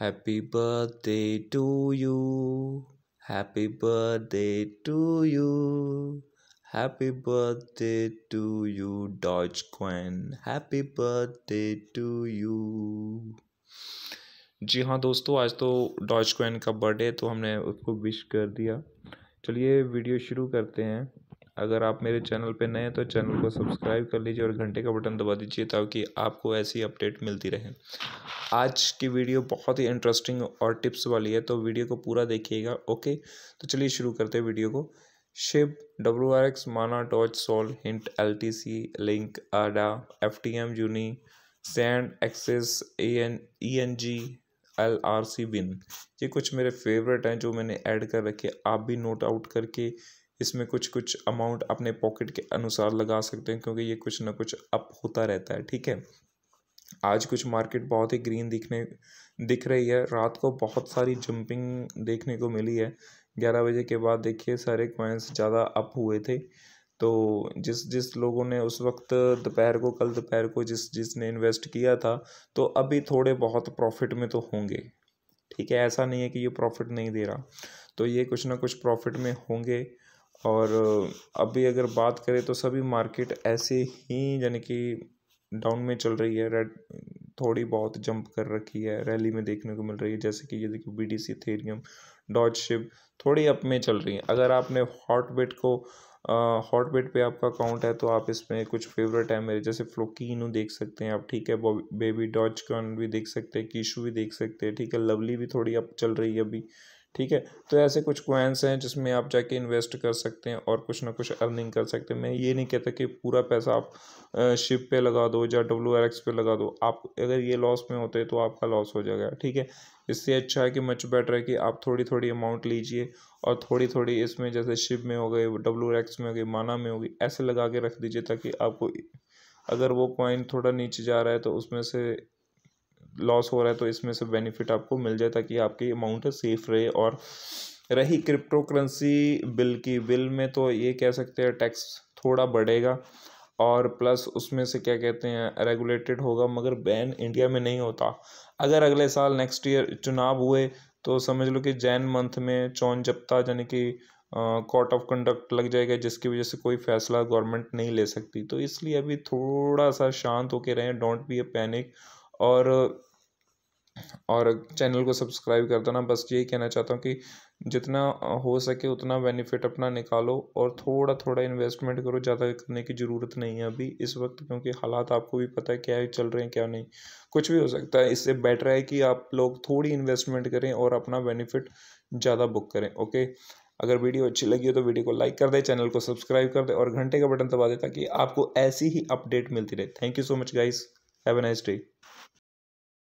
happy birthday to you happy birthday to you happy birthday to you Dogecoin happy birthday to you जी हाँ दोस्तों आज तो Dodge क्वेन का birthday तो हमने उसको विश कर दिया चलिए वीडियो शुरू करते हैं अगर आप मेरे चैनल पर नए हैं तो चैनल को सब्सक्राइब कर लीजिए और घंटे का बटन दबा दीजिए ताकि आपको ऐसी अपडेट मिलती रहे आज की वीडियो बहुत ही इंटरेस्टिंग और टिप्स वाली है तो वीडियो को पूरा देखिएगा ओके तो चलिए शुरू करते हैं वीडियो को ship W R X mana टॉच सोल हिंट L T C link ada F T M uni sand access A N E N G L R C बिन ये कुछ मेरे फेवरेट हैं जो मैंने ऐड कर रखे आप भी नोट आउट करके इसमें कुछ कुछ अमाउंट अपने पॉकेट के अनुसार लगा सकते हैं क्योंकि ये कुछ ना कुछ अप होता रहता है ठीक है आज कुछ मार्केट बहुत ही ग्रीन दिखने दिख रही है रात को बहुत सारी जंपिंग देखने को मिली है ग्यारह बजे के बाद देखिए सारे क्वाइंस ज़्यादा अप हुए थे तो जिस जिस लोगों ने उस वक्त दोपहर को कल दोपहर को जिस जिसने इन्वेस्ट किया था तो अभी थोड़े बहुत प्रॉफिट में तो होंगे ठीक है ऐसा नहीं है कि ये प्रॉफिट नहीं दे रहा तो ये कुछ ना कुछ प्रॉफिट में होंगे और अभी अगर बात करें तो सभी मार्केट ऐसे ही यानी कि डाउन में चल रही है रेड थोड़ी बहुत जंप कर रखी है रैली में देखने को मिल रही है जैसे कि ये देखिए B D C Ethereum doge shib थोड़ी अप में चल रही है अगर आपने हॉट बेट को हॉट बेट पे आपका अकाउंट है तो आप इसमें कुछ फेवरेट है मेरे जैसे फ्लोकिनो देख सकते हैं आप ठीक है बेबी डॉज कॉन भी देख सकते हैं कीशू भी देख सकते हैं ठीक है लवली भी थोड़ी अप चल रही है अभी ठीक है तो ऐसे कुछ क्वाइंस हैं जिसमें आप जाके इन्वेस्ट कर सकते हैं और कुछ ना कुछ अर्निंग कर सकते हैं मैं ये नहीं कहता कि पूरा पैसा आप शिप पे लगा दो या डब्ल्यू आर एक्स पे लगा दो आप अगर ये लॉस में होते तो आपका लॉस हो जाएगा ठीक है इससे अच्छा है कि मच बेटर है कि आप थोड़ी थोड़ी अमाउंट लीजिए और थोड़ी थोड़ी इसमें जैसे शिप में हो गए डब्ल्यू एक्स में हो गई माना में होगी ऐसे लगा के रख दीजिए ताकि आपको अगर वो कॉइन थोड़ा नीचे जा रहा है तो उसमें से लॉस हो रहा है तो इसमें से बेनिफिट आपको मिल जाए ताकि आपकी अमाउंट सेफ रहे और रही क्रिप्टो करेंसी बिल की बिल में तो ये कह सकते हैं टैक्स थोड़ा बढ़ेगा और प्लस उसमें से क्या कहते हैं रेगुलेटेड होगा मगर बैन इंडिया में नहीं होता अगर अगले साल नेक्स्ट ईयर चुनाव हुए तो समझ लो कि जैन मंथ में चौन जप्ता यानी कि कोर्ट ऑफ कंडक्ट लग जाएगा जिसकी वजह से कोई फैसला गवर्नमेंट नहीं ले सकती तो इसलिए अभी थोड़ा सा शांत होके रहें डोंट बी ए पैनिक और और चैनल को सब्सक्राइब कर देना बस यही कहना चाहता हूँ कि जितना हो सके उतना बेनिफिट अपना निकालो और थोड़ा थोड़ा इन्वेस्टमेंट करो ज़्यादा करने की ज़रूरत नहीं है अभी इस वक्त क्योंकि हालात आपको भी पता है क्या चल रहे हैं क्या नहीं कुछ भी हो सकता है इससे बेटर है कि आप लोग थोड़ी इन्वेस्टमेंट करें और अपना बेनिफिट ज़्यादा बुक करें ओके अगर वीडियो अच्छी लगी हो तो वीडियो को लाइक कर दे चैनल को सब्सक्राइब कर दे और घंटे का बटन दबा दे ताकि आपको ऐसी ही अपडेट मिलती रहे thank you so much guys have a nice day